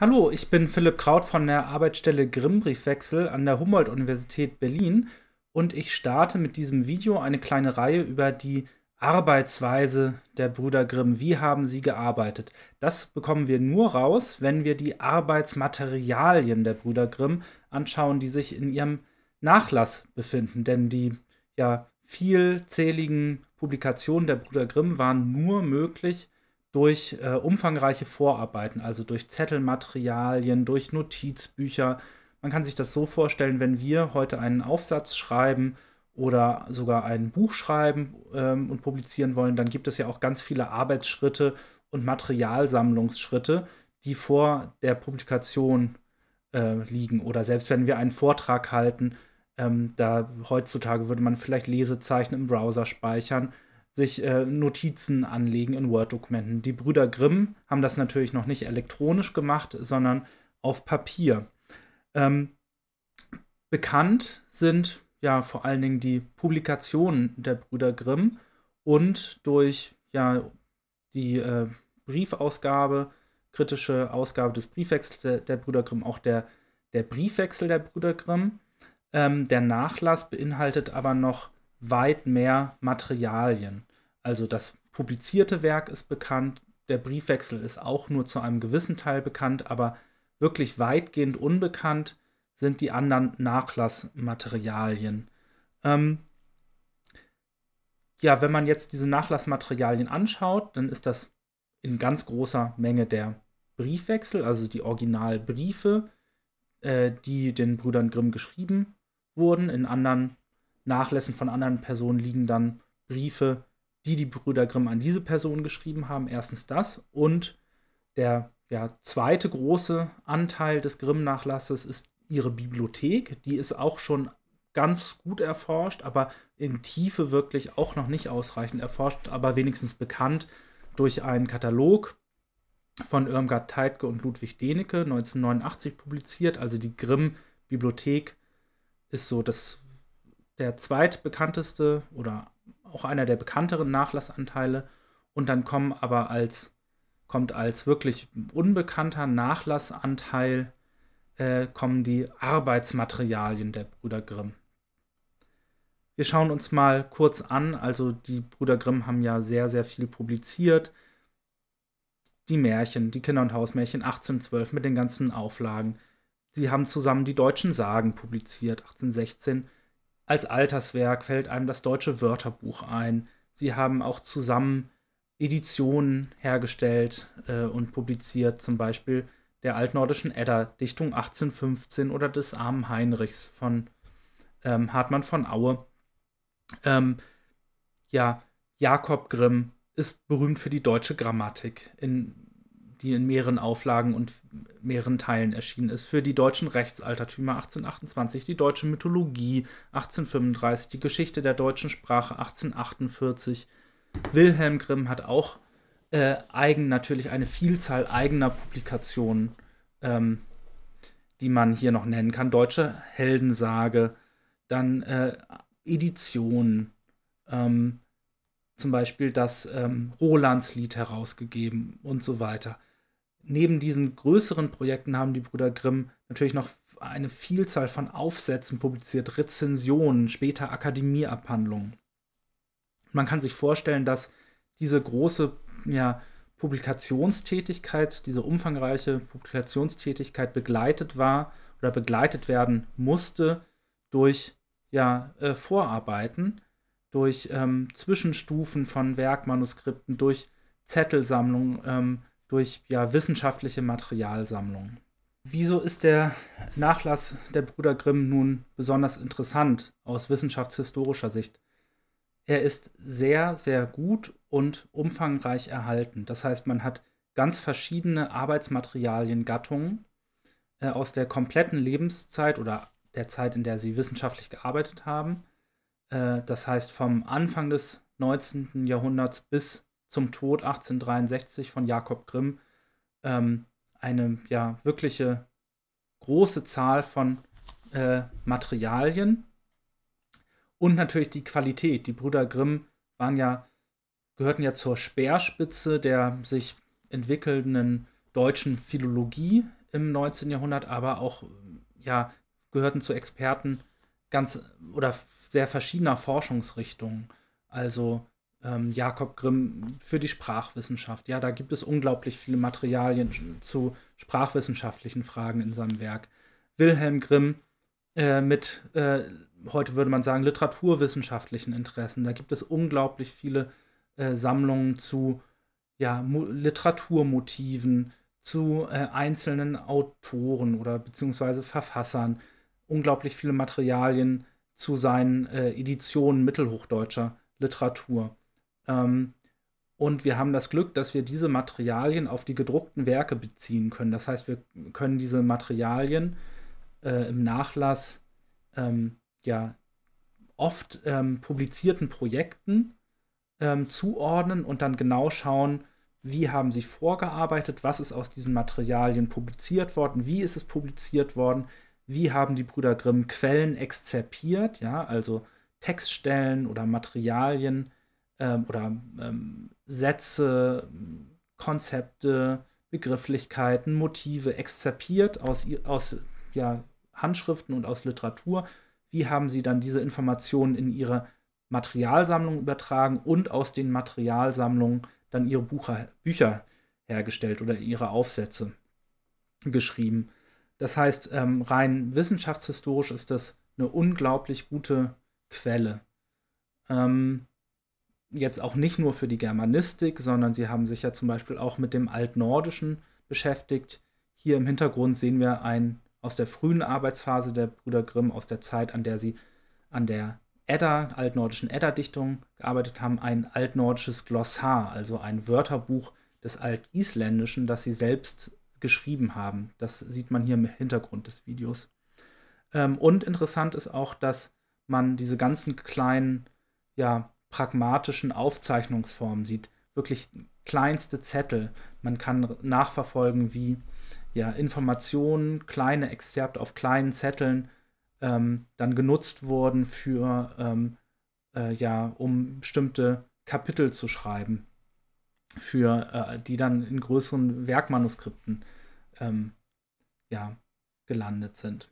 Hallo, ich bin Philipp Kraut von der Arbeitsstelle Grimm Briefwechsel an der Humboldt-Universität Berlin und ich starte mit diesem Video eine kleine Reihe über die Arbeitsweise der Brüder Grimm. Wie haben sie gearbeitet? Das bekommen wir nur raus, wenn wir die Arbeitsmaterialien der Brüder Grimm anschauen, die sich in ihrem Nachlass befinden. Denn die ja vielzähligen Publikationen der Brüder Grimm waren nur möglich, durch äh, umfangreiche Vorarbeiten, also durch Zettelmaterialien, durch Notizbücher. Man kann sich das so vorstellen, wenn wir heute einen Aufsatz schreiben oder sogar ein Buch schreiben ähm, und publizieren wollen, dann gibt es ja auch ganz viele Arbeitsschritte und Materialsammlungsschritte, die vor der Publikation äh, liegen. Oder selbst wenn wir einen Vortrag halten, ähm, da heutzutage würde man vielleicht Lesezeichen im Browser speichern sich äh, Notizen anlegen in Word-Dokumenten. Die Brüder Grimm haben das natürlich noch nicht elektronisch gemacht, sondern auf Papier. Ähm, bekannt sind ja vor allen Dingen die Publikationen der Brüder Grimm und durch ja die äh, Briefausgabe, kritische Ausgabe des Briefwechsels der, der, Brüder Grimm, auch der, der Briefwechsel der Brüder Grimm. Ähm, der Nachlass beinhaltet aber noch weit mehr Materialien. Also das publizierte Werk ist bekannt, der Briefwechsel ist auch nur zu einem gewissen Teil bekannt, aber wirklich weitgehend unbekannt sind die anderen Nachlassmaterialien. Ähm, ja, wenn man jetzt diese Nachlassmaterialien anschaut, dann ist das in ganz großer Menge der Briefwechsel, also die Originalbriefe, äh, die den Brüdern Grimm geschrieben wurden. In anderen Nachlässen von anderen Personen liegen dann Briefe, die die Brüder Grimm an diese Person geschrieben haben. Erstens das. Und der ja, zweite große Anteil des Grimm-Nachlasses ist ihre Bibliothek. Die ist auch schon ganz gut erforscht, aber in Tiefe wirklich auch noch nicht ausreichend erforscht, aber wenigstens bekannt durch einen Katalog von Irmgard Teitke und Ludwig Denecke 1989 publiziert. Also die Grimm-Bibliothek ist so das, der zweitbekannteste oder auch einer der bekannteren Nachlassanteile. Und dann kommen aber als, kommt als wirklich unbekannter Nachlassanteil äh, kommen die Arbeitsmaterialien der Brüder Grimm. Wir schauen uns mal kurz an. Also die Brüder Grimm haben ja sehr, sehr viel publiziert. Die Märchen, die Kinder- und Hausmärchen 1812 mit den ganzen Auflagen. Sie haben zusammen die deutschen Sagen publiziert, 1816 als Alterswerk fällt einem das deutsche Wörterbuch ein. Sie haben auch zusammen Editionen hergestellt äh, und publiziert, zum Beispiel der altnordischen Edda, Dichtung 1815 oder des armen Heinrichs von ähm, Hartmann von Aue. Ähm, ja, Jakob Grimm ist berühmt für die deutsche Grammatik. In die in mehreren Auflagen und mehreren Teilen erschienen ist, für die deutschen Rechtsaltertümer 1828, die deutsche Mythologie 1835, die Geschichte der deutschen Sprache 1848. Wilhelm Grimm hat auch äh, eigen natürlich eine Vielzahl eigener Publikationen, ähm, die man hier noch nennen kann. Deutsche Heldensage, dann äh, Editionen, ähm, zum Beispiel das ähm, Rolandslied herausgegeben und so weiter neben diesen größeren Projekten haben die Brüder Grimm natürlich noch eine Vielzahl von Aufsätzen publiziert, Rezensionen, später Akademieabhandlungen. Man kann sich vorstellen, dass diese große ja, Publikationstätigkeit, diese umfangreiche Publikationstätigkeit begleitet war oder begleitet werden musste durch ja, äh, Vorarbeiten, durch ähm, Zwischenstufen von Werkmanuskripten, durch Zettelsammlungen, ähm, durch ja, wissenschaftliche Materialsammlung. Wieso ist der Nachlass der Brüder Grimm nun besonders interessant aus wissenschaftshistorischer Sicht? Er ist sehr, sehr gut und umfangreich erhalten. Das heißt, man hat ganz verschiedene Arbeitsmaterialiengattungen äh, aus der kompletten Lebenszeit oder der Zeit, in der sie wissenschaftlich gearbeitet haben. Äh, das heißt, vom Anfang des 19. Jahrhunderts bis zum Tod 1863 von Jakob Grimm ähm, eine ja wirkliche große Zahl von äh, Materialien und natürlich die Qualität. Die Brüder Grimm waren ja, gehörten ja zur Speerspitze der sich entwickelnden deutschen Philologie im 19. Jahrhundert, aber auch ja, gehörten zu Experten ganz oder sehr verschiedener Forschungsrichtungen. Also ähm, Jakob Grimm für die Sprachwissenschaft. Ja, da gibt es unglaublich viele Materialien zu sprachwissenschaftlichen Fragen in seinem Werk. Wilhelm Grimm äh, mit, äh, heute würde man sagen, literaturwissenschaftlichen Interessen. Da gibt es unglaublich viele äh, Sammlungen zu ja, Literaturmotiven, zu äh, einzelnen Autoren oder beziehungsweise Verfassern. Unglaublich viele Materialien zu seinen äh, Editionen mittelhochdeutscher Literatur. Ähm, und wir haben das Glück, dass wir diese Materialien auf die gedruckten Werke beziehen können. Das heißt, wir können diese Materialien äh, im Nachlass ähm, ja oft ähm, publizierten Projekten ähm, zuordnen und dann genau schauen, wie haben sie vorgearbeitet, was ist aus diesen Materialien publiziert worden, wie ist es publiziert worden, wie haben die Brüder Grimm Quellen exzerpiert, ja, also Textstellen oder Materialien ähm, oder ähm, Sätze, Konzepte, Begrifflichkeiten, Motive exzerpiert aus, aus ja, Handschriften und aus Literatur. Wie haben Sie dann diese Informationen in Ihre Materialsammlung übertragen und aus den Materialsammlungen dann Ihre Bucher, Bücher hergestellt oder Ihre Aufsätze geschrieben? Das heißt, ähm, rein wissenschaftshistorisch ist das eine unglaublich gute Quelle. Ähm, jetzt auch nicht nur für die Germanistik, sondern sie haben sich ja zum Beispiel auch mit dem Altnordischen beschäftigt. Hier im Hintergrund sehen wir ein aus der frühen Arbeitsphase der Brüder Grimm, aus der Zeit, an der sie an der Edda, altnordischen Edda-Dichtung gearbeitet haben, ein altnordisches Glossar, also ein Wörterbuch des Altisländischen, das sie selbst geschrieben haben. Das sieht man hier im Hintergrund des Videos. Ähm, und interessant ist auch, dass man diese ganzen kleinen ja, pragmatischen Aufzeichnungsformen sieht. Wirklich kleinste Zettel. Man kann nachverfolgen, wie ja, Informationen, kleine Exzerpte auf kleinen Zetteln ähm, dann genutzt wurden für ähm, äh, ja, um bestimmte Kapitel zu schreiben, für äh, die dann in größeren Werkmanuskripten ähm, ja, gelandet sind.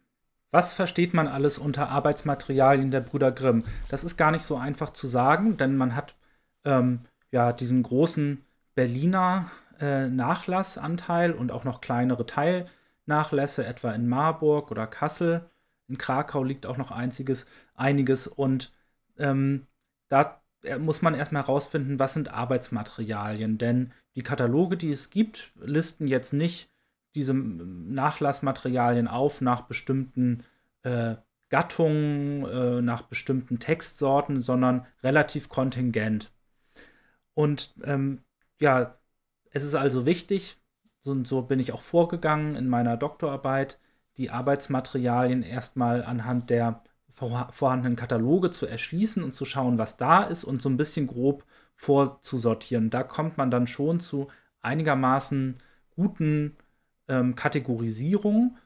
Was versteht man alles unter Arbeitsmaterialien der Brüder Grimm? Das ist gar nicht so einfach zu sagen, denn man hat ähm, ja diesen großen Berliner äh, Nachlassanteil und auch noch kleinere Teilnachlässe, etwa in Marburg oder Kassel. In Krakau liegt auch noch einziges, einiges und ähm, da äh, muss man erstmal herausfinden, was sind Arbeitsmaterialien, denn die Kataloge, die es gibt, listen jetzt nicht diese Nachlassmaterialien auf nach bestimmten äh, Gattungen, äh, nach bestimmten Textsorten, sondern relativ kontingent. Und ähm, ja, es ist also wichtig, und so bin ich auch vorgegangen in meiner Doktorarbeit, die Arbeitsmaterialien erstmal anhand der vorhandenen Kataloge zu erschließen und zu schauen, was da ist und so ein bisschen grob vorzusortieren. Da kommt man dann schon zu einigermaßen guten ähm, Kategorisierung,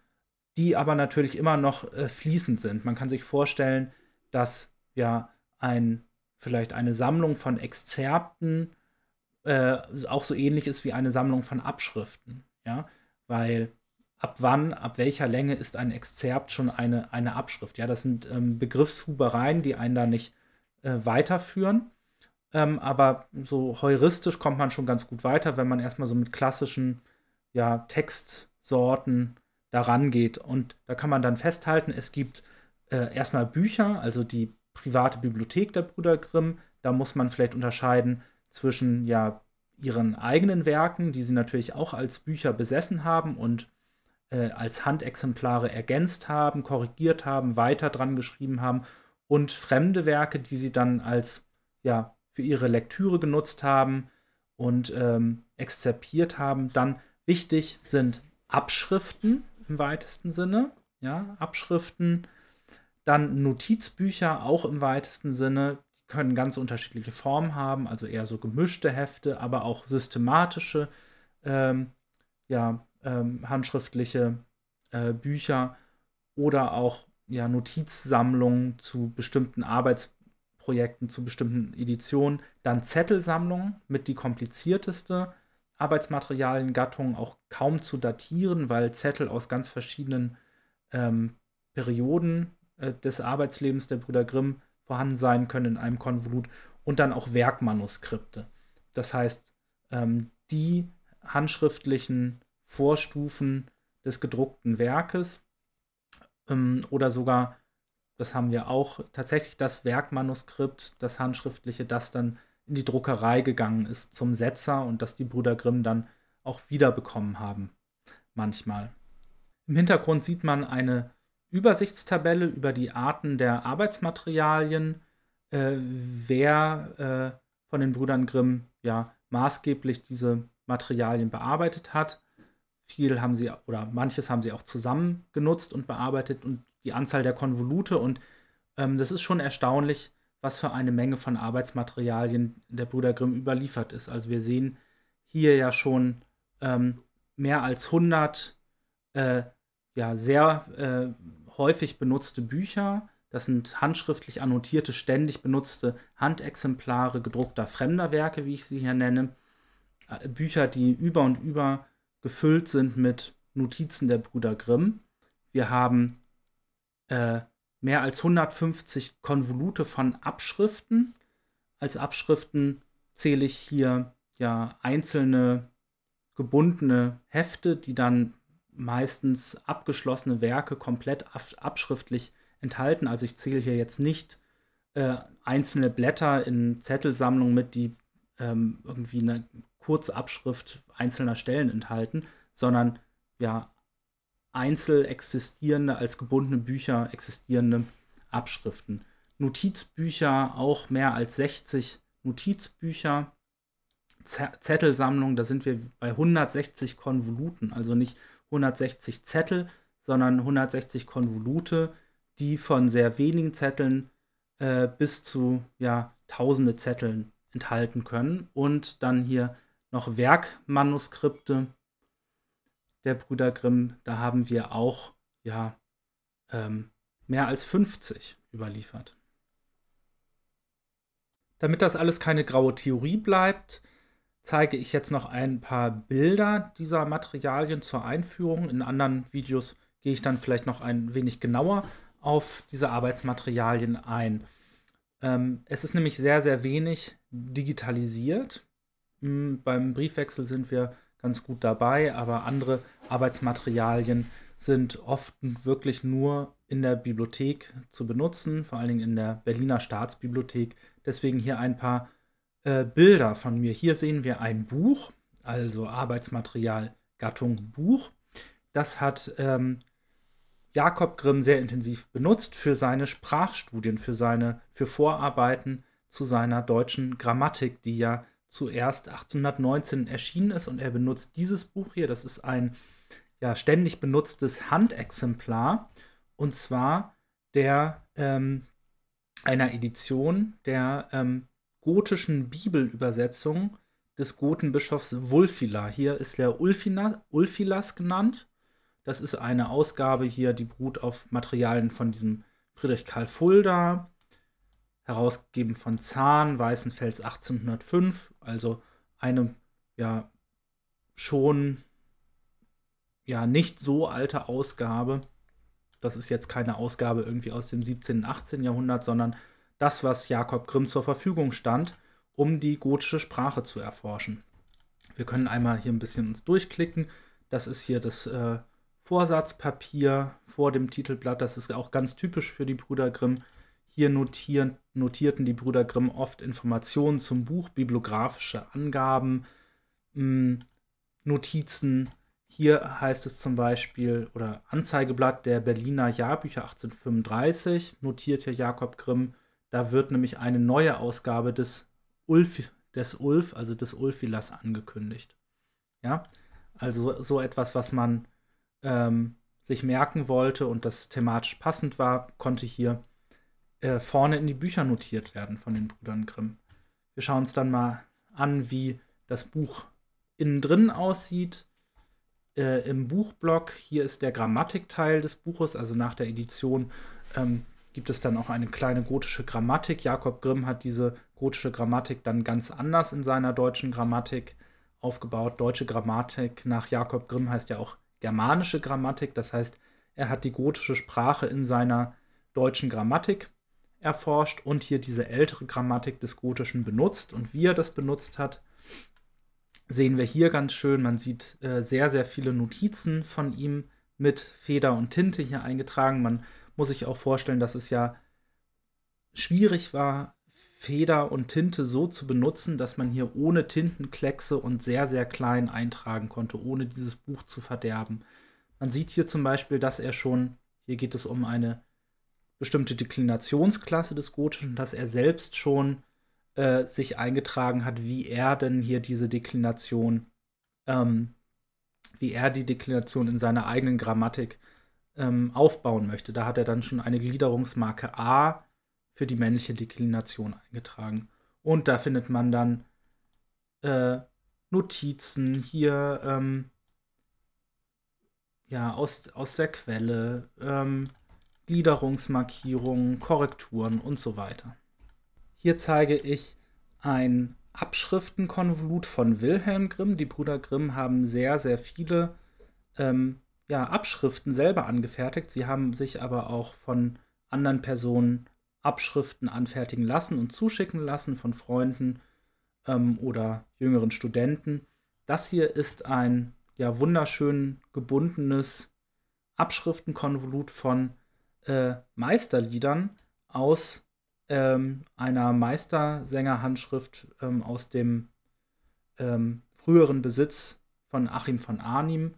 die aber natürlich immer noch äh, fließend sind. Man kann sich vorstellen, dass ja ein, vielleicht eine Sammlung von Exzerpten äh, auch so ähnlich ist wie eine Sammlung von Abschriften. Ja? Weil ab wann, ab welcher Länge ist ein Exzerpt schon eine, eine Abschrift? Ja, das sind ähm, Begriffshubereien, die einen da nicht äh, weiterführen. Ähm, aber so heuristisch kommt man schon ganz gut weiter, wenn man erstmal so mit klassischen ja, Textsorten daran geht. Und da kann man dann festhalten, es gibt äh, erstmal Bücher, also die private Bibliothek der Brüder Grimm. Da muss man vielleicht unterscheiden zwischen ja, ihren eigenen Werken, die sie natürlich auch als Bücher besessen haben und äh, als Handexemplare ergänzt haben, korrigiert haben, weiter dran geschrieben haben und fremde Werke, die sie dann als ja, für ihre Lektüre genutzt haben und ähm, exzerpiert haben, dann Wichtig sind Abschriften im weitesten Sinne, ja, Abschriften, dann Notizbücher auch im weitesten Sinne, die können ganz unterschiedliche Formen haben, also eher so gemischte Hefte, aber auch systematische, ähm, ja, ähm, handschriftliche äh, Bücher oder auch ja, Notizsammlungen zu bestimmten Arbeitsprojekten, zu bestimmten Editionen, dann Zettelsammlungen mit die komplizierteste Arbeitsmaterialiengattungen auch kaum zu datieren, weil Zettel aus ganz verschiedenen ähm, Perioden äh, des Arbeitslebens der Brüder Grimm vorhanden sein können in einem Konvolut und dann auch Werkmanuskripte. Das heißt, ähm, die handschriftlichen Vorstufen des gedruckten Werkes ähm, oder sogar, das haben wir auch, tatsächlich das Werkmanuskript, das handschriftliche, das dann in die Druckerei gegangen ist zum Setzer und das die Brüder Grimm dann auch wiederbekommen haben. Manchmal. Im Hintergrund sieht man eine Übersichtstabelle über die Arten der Arbeitsmaterialien, äh, wer äh, von den Brüdern Grimm ja maßgeblich diese Materialien bearbeitet hat. Viel haben sie oder manches haben sie auch zusammen genutzt und bearbeitet und die Anzahl der Konvolute und ähm, das ist schon erstaunlich, was für eine Menge von Arbeitsmaterialien der Brüder Grimm überliefert ist. Also wir sehen hier ja schon ähm, mehr als 100 äh, ja, sehr äh, häufig benutzte Bücher. Das sind handschriftlich annotierte, ständig benutzte Handexemplare gedruckter fremder Werke, wie ich sie hier nenne. Äh, Bücher, die über und über gefüllt sind mit Notizen der Brüder Grimm. Wir haben äh, mehr als 150 Konvolute von Abschriften. Als Abschriften zähle ich hier ja einzelne gebundene Hefte, die dann meistens abgeschlossene Werke komplett abschriftlich enthalten. Also ich zähle hier jetzt nicht äh, einzelne Blätter in Zettelsammlungen mit, die ähm, irgendwie eine Kurzabschrift einzelner Stellen enthalten, sondern ja einzel existierende, als gebundene Bücher existierende Abschriften. Notizbücher, auch mehr als 60 Notizbücher, Z Zettelsammlung, da sind wir bei 160 Konvoluten, also nicht 160 Zettel, sondern 160 Konvolute, die von sehr wenigen Zetteln äh, bis zu ja, tausende Zetteln enthalten können. Und dann hier noch Werkmanuskripte, der Brüder Grimm, da haben wir auch ja ähm, mehr als 50 überliefert. Damit das alles keine graue Theorie bleibt, zeige ich jetzt noch ein paar Bilder dieser Materialien zur Einführung. In anderen Videos gehe ich dann vielleicht noch ein wenig genauer auf diese Arbeitsmaterialien ein. Ähm, es ist nämlich sehr, sehr wenig digitalisiert. Hm, beim Briefwechsel sind wir ganz gut dabei, aber andere Arbeitsmaterialien sind oft wirklich nur in der Bibliothek zu benutzen, vor allen Dingen in der Berliner Staatsbibliothek. Deswegen hier ein paar äh, Bilder von mir. Hier sehen wir ein Buch, also Arbeitsmaterial Gattung Buch. Das hat ähm, Jakob Grimm sehr intensiv benutzt für seine Sprachstudien, für seine für Vorarbeiten zu seiner deutschen Grammatik, die ja zuerst 1819 erschienen ist. Und er benutzt dieses Buch hier. Das ist ein ja, ständig benutztes Handexemplar. Und zwar der ähm, einer Edition der ähm, gotischen Bibelübersetzung des Gotenbischofs Wulfila. Hier ist der Ulfina, Ulfilas genannt. Das ist eine Ausgabe hier, die beruht auf Materialien von diesem Friedrich Karl Fulda, herausgegeben von Zahn, Weißenfels 1805, also eine ja schon ja nicht so alte Ausgabe. Das ist jetzt keine Ausgabe irgendwie aus dem 17. und 18. Jahrhundert, sondern das, was Jakob Grimm zur Verfügung stand, um die gotische Sprache zu erforschen. Wir können einmal hier ein bisschen uns durchklicken. Das ist hier das äh, Vorsatzpapier vor dem Titelblatt. Das ist auch ganz typisch für die Brüder Grimm. Hier notieren, notierten die Brüder Grimm oft Informationen zum Buch, bibliografische Angaben, mh, hm, Notizen. Hier heißt es zum Beispiel, oder Anzeigeblatt der Berliner Jahrbücher 1835, notiert hier Jakob Grimm, da wird nämlich eine neue Ausgabe des Ulf, des Ulf also des Ulfilas angekündigt. Ja, also so etwas, was man ähm, sich merken wollte und das thematisch passend war, konnte hier äh, vorne in die Bücher notiert werden von den Brüdern Grimm. Wir schauen uns dann mal an, wie das Buch innen drin aussieht. Äh, Im Buchblock, hier ist der Grammatikteil des Buches, also nach der Edition ähm, gibt es dann auch eine kleine gotische Grammatik. Jakob Grimm hat diese gotische Grammatik dann ganz anders in seiner deutschen Grammatik aufgebaut. Deutsche Grammatik nach Jakob Grimm heißt ja auch germanische Grammatik, das heißt, er hat die gotische Sprache in seiner deutschen Grammatik erforscht und hier diese ältere Grammatik des Gotischen benutzt. Und wie er das benutzt hat, sehen wir hier ganz schön. Man sieht äh, sehr, sehr viele Notizen von ihm mit Feder und Tinte hier eingetragen. Man muss sich auch vorstellen, dass es ja schwierig war, Feder und Tinte so zu benutzen, dass man hier ohne Tintenkleckse und sehr, sehr klein eintragen konnte, ohne dieses Buch zu verderben. Man sieht hier zum Beispiel, dass er schon, hier geht es um eine bestimmte Deklinationsklasse des Gotischen, mhm. dass er selbst schon äh, sich eingetragen hat, wie er denn hier diese Deklination, ähm, wie er die Deklination in seiner eigenen Grammatik ähm, aufbauen möchte. Da hat er dann schon eine Gliederungsmarke A für die männliche Deklination eingetragen. Und da findet man dann äh, Notizen hier, ähm, ja, aus, aus der Quelle, ähm, Gliederungsmarkierungen, Korrekturen und so weiter. Hier zeige ich ein Abschriftenkonvolut von Wilhelm Grimm. Die Brüder Grimm haben sehr, sehr viele ähm, ja, Abschriften selber angefertigt. Sie haben sich aber auch von anderen Personen Abschriften anfertigen lassen und zuschicken lassen von Freunden ähm, oder jüngeren Studenten. Das hier ist ein ja, wunderschön gebundenes Abschriftenkonvolut von äh, Meisterliedern aus ähm, einer Meistersängerhandschrift ähm, aus dem ähm, früheren Besitz von Achim von Arnim.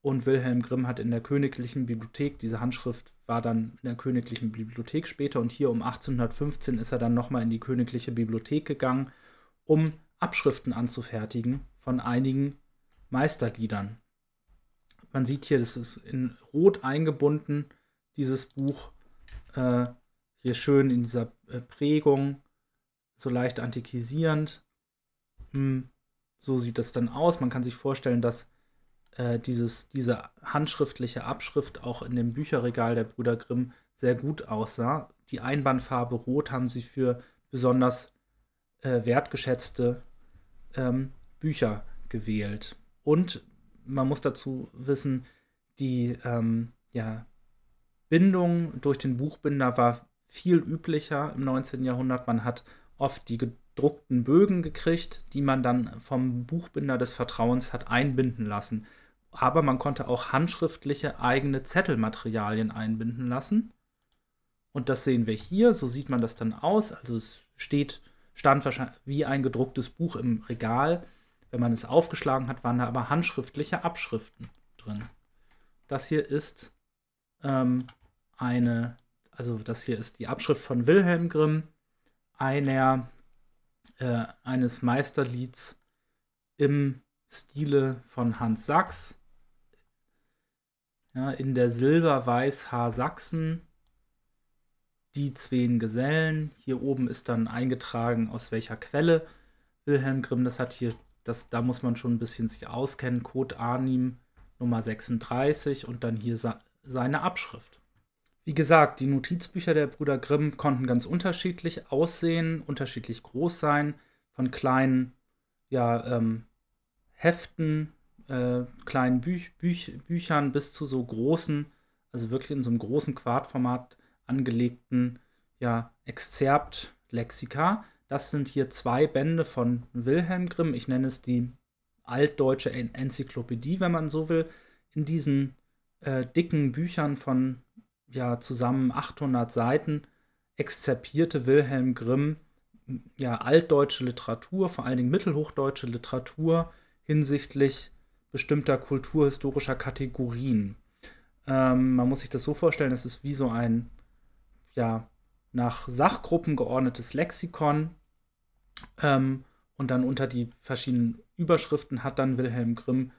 Und Wilhelm Grimm hat in der Königlichen Bibliothek, diese Handschrift war dann in der Königlichen Bibliothek später und hier um 1815 ist er dann nochmal in die Königliche Bibliothek gegangen, um Abschriften anzufertigen von einigen Meisterliedern. Man sieht hier, das ist in Rot eingebunden dieses Buch äh, hier schön in dieser äh, Prägung, so leicht antikisierend. Hm, so sieht das dann aus. Man kann sich vorstellen, dass äh, dieses, diese handschriftliche Abschrift auch in dem Bücherregal der Brüder Grimm sehr gut aussah. Die Einbandfarbe Rot haben sie für besonders äh, wertgeschätzte ähm, Bücher gewählt. Und man muss dazu wissen, die ähm, ja, Bindung durch den Buchbinder war viel üblicher im 19. Jahrhundert. Man hat oft die gedruckten Bögen gekriegt, die man dann vom Buchbinder des Vertrauens hat einbinden lassen. Aber man konnte auch handschriftliche eigene Zettelmaterialien einbinden lassen. Und das sehen wir hier, so sieht man das dann aus. Also es steht, stand wahrscheinlich wie ein gedrucktes Buch im Regal. Wenn man es aufgeschlagen hat, waren da aber handschriftliche Abschriften drin. Das hier ist ähm, eine, also das hier ist die Abschrift von Wilhelm Grimm, einer, äh, eines Meisterlieds im Stile von Hans Sachs. Ja, in der Silberweiß Haar Sachsen, die Zween Gesellen. Hier oben ist dann eingetragen, aus welcher Quelle Wilhelm Grimm das hat. Hier, das, da muss man schon ein bisschen sich auskennen. Code Arnim Nummer 36 und dann hier seine Abschrift. Wie gesagt, die Notizbücher der Brüder Grimm konnten ganz unterschiedlich aussehen, unterschiedlich groß sein, von kleinen ja, ähm, Heften, äh, kleinen Büch Büch Büchern bis zu so großen, also wirklich in so einem großen Quadformat angelegten ja, Exzerpt-Lexika. Das sind hier zwei Bände von Wilhelm Grimm. Ich nenne es die altdeutsche Enzyklopädie, wenn man so will. In diesen äh, dicken Büchern von ja zusammen 800 Seiten exzerpierte Wilhelm Grimm ja altdeutsche Literatur, vor allen Dingen mittelhochdeutsche Literatur hinsichtlich bestimmter kulturhistorischer Kategorien. Ähm, man muss sich das so vorstellen, das ist wie so ein ja nach Sachgruppen geordnetes Lexikon ähm, und dann unter die verschiedenen Überschriften hat dann Wilhelm Grimm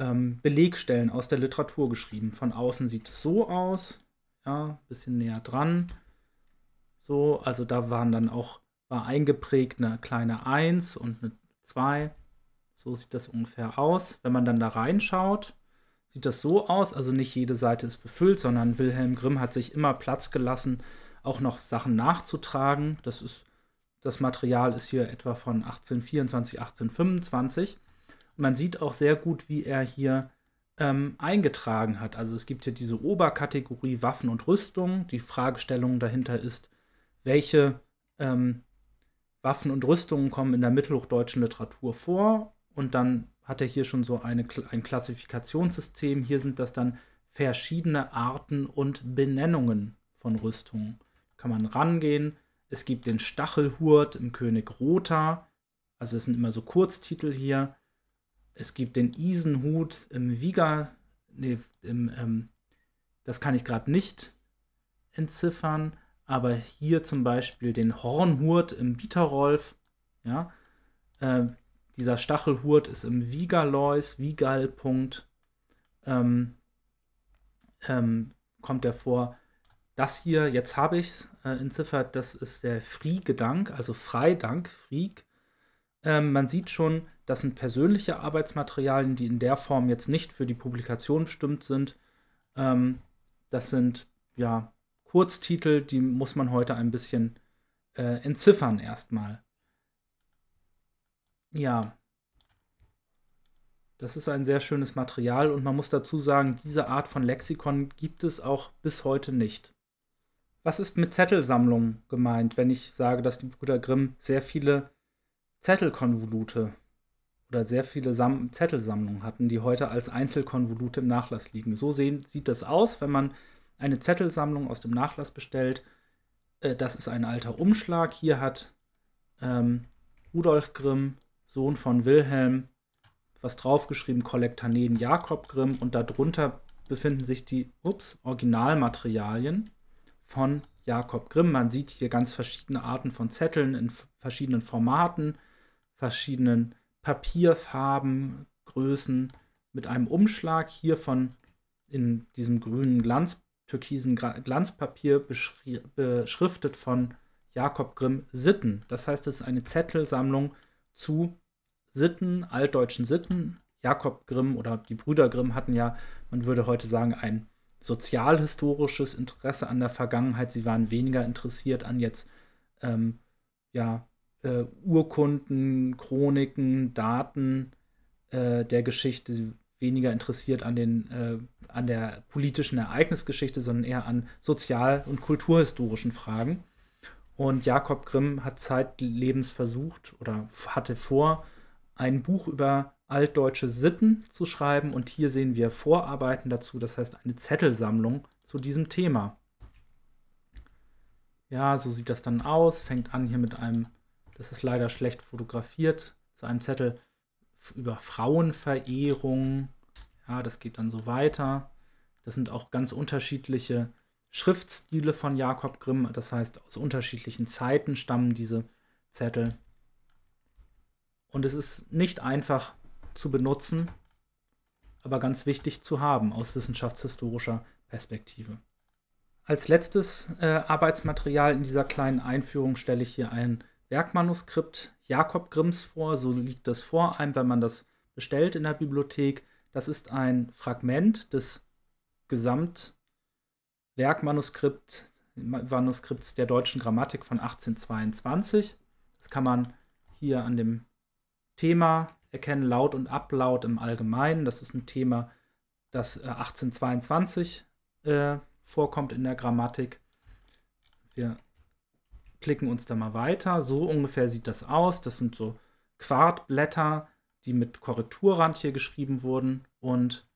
ähm, Belegstellen aus der Literatur geschrieben. Von außen sieht es so aus, ja, bisschen näher dran. So, also da waren dann auch, war eingeprägt eine kleine 1 und eine 2. So sieht das ungefähr aus. Wenn man dann da reinschaut, sieht das so aus. Also nicht jede Seite ist befüllt, sondern Wilhelm Grimm hat sich immer Platz gelassen, auch noch Sachen nachzutragen. Das ist das Material ist hier etwa von 1824, 1825 man sieht auch sehr gut, wie er hier ähm, eingetragen hat. Also es gibt hier diese Oberkategorie Waffen und Rüstung. Die Fragestellung dahinter ist, welche ähm, Waffen und Rüstungen kommen in der mittelhochdeutschen Literatur vor. Und dann hat er hier schon so eine, ein Klassifikationssystem. Hier sind das dann verschiedene Arten und Benennungen von Rüstungen. Kann man rangehen. Es gibt den Stachelhurt im König Rota. Also es sind immer so Kurztitel hier. Es gibt den Isenhut im Wieger. Nee, im, ähm, das kann ich gerade nicht entziffern. Aber hier zum Beispiel den Hornhurt im Bieterolf. Ja. Äh, dieser Stachelhurt ist im Wiegerlois, Wiegal. Ähm, ähm, kommt er vor. Das hier, jetzt habe ich es äh, entziffert, das ist der Friegedank, also Freidank, Frieg. Ähm, man sieht schon, das sind persönliche Arbeitsmaterialien, die in der Form jetzt nicht für die Publikation bestimmt sind. Ähm, das sind ja Kurztitel, die muss man heute ein bisschen äh, entziffern erstmal. Ja. Das ist ein sehr schönes Material und man muss dazu sagen, diese Art von Lexikon gibt es auch bis heute nicht. Was ist mit Zettelsammlungen gemeint, wenn ich sage, dass die Brüder Grimm sehr viele Zettelkonvolute oder sehr viele Sam Zettelsammlungen hatten, die heute als Einzelkonvolute im Nachlass liegen. So sehen, sieht das aus, wenn man eine Zettelsammlung aus dem Nachlass bestellt. Äh, das ist ein alter Umschlag. Hier hat ähm, Rudolf Grimm, Sohn von Wilhelm, was draufgeschrieben, Kollektaneen Jakob Grimm und darunter befinden sich die ups, Originalmaterialien von Jakob Grimm. Man sieht hier ganz verschiedene Arten von Zetteln in verschiedenen Formaten, verschiedenen Papierfarben, Größen mit einem Umschlag hier von in diesem grünen Glanz, türkisen Glanzpapier beschriftet von Jakob Grimm Sitten. Das heißt, es ist eine Zettelsammlung zu Sitten, altdeutschen Sitten. Jakob Grimm oder die Brüder Grimm hatten ja, man würde heute sagen, ein sozialhistorisches Interesse an der Vergangenheit. Sie waren weniger interessiert an jetzt ähm, ja, äh, Urkunden, Chroniken, Daten äh, der Geschichte weniger interessiert an, den, äh, an der politischen Ereignisgeschichte, sondern eher an sozial- und kulturhistorischen Fragen. Und Jakob Grimm hat zeitlebens versucht oder hatte vor, ein Buch über altdeutsche Sitten zu schreiben. Und hier sehen wir Vorarbeiten dazu, das heißt eine Zettelsammlung zu diesem Thema. Ja, so sieht das dann aus. Fängt an hier mit einem das ist leider schlecht fotografiert, zu einem Zettel über Frauenverehrung. Ja, das geht dann so weiter. Das sind auch ganz unterschiedliche Schriftstile von Jakob Grimm. Das heißt, aus unterschiedlichen Zeiten stammen diese Zettel. Und es ist nicht einfach zu benutzen, aber ganz wichtig zu haben aus wissenschaftshistorischer Perspektive. Als letztes äh, Arbeitsmaterial in dieser kleinen Einführung stelle ich hier ein Werkmanuskript Jakob Grimms vor, so liegt das vor einem, wenn man das bestellt in der Bibliothek. Das ist ein Fragment des Gesamtwerkmanuskripts der deutschen Grammatik von 1822. Das kann man hier an dem Thema erkennen, Laut und Ablaut im Allgemeinen. Das ist ein Thema, das 1822 äh, äh, vorkommt in der Grammatik. Wir klicken uns da mal weiter. So ungefähr sieht das aus. Das sind so Quartblätter, die mit Korrekturrand hier geschrieben wurden. Und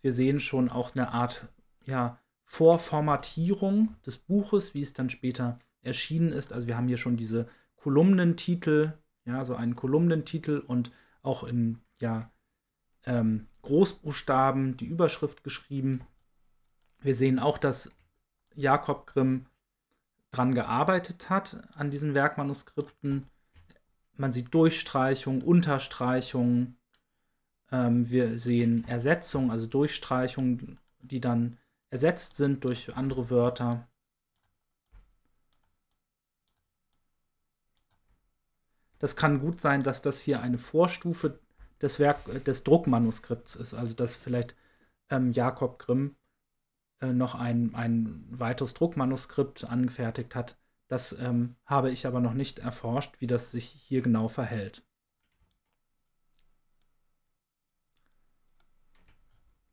wir sehen schon auch eine Art ja, Vorformatierung des Buches, wie es dann später erschienen ist. Also wir haben hier schon diese Kolumnentitel, ja, so einen Kolumnentitel und auch in ja, ähm, Großbuchstaben die Überschrift geschrieben. Wir sehen auch, dass Jakob Grimm dran gearbeitet hat, an diesen Werkmanuskripten. Man sieht Durchstreichungen, Unterstreichungen. Ähm, wir sehen Ersetzungen, also Durchstreichungen, die dann ersetzt sind durch andere Wörter. Das kann gut sein, dass das hier eine Vorstufe des, Werk, des Druckmanuskripts ist, also dass vielleicht ähm, Jakob Grimm äh, noch ein, ein weiteres Druckmanuskript angefertigt hat. Das ähm, habe ich aber noch nicht erforscht, wie das sich hier genau verhält.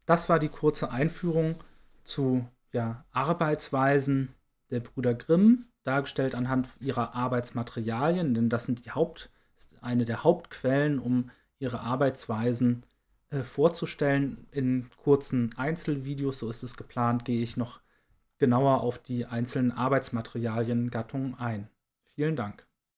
Das war die kurze Einführung zu ja, Arbeitsweisen der Brüder Grimm, dargestellt anhand ihrer Arbeitsmaterialien, denn das sind die Haupt, eine der Hauptquellen, um ihre Arbeitsweisen zu äh, vorzustellen in kurzen Einzelvideos, so ist es geplant, gehe ich noch genauer auf die einzelnen Arbeitsmaterialien-Gattungen ein. Vielen Dank.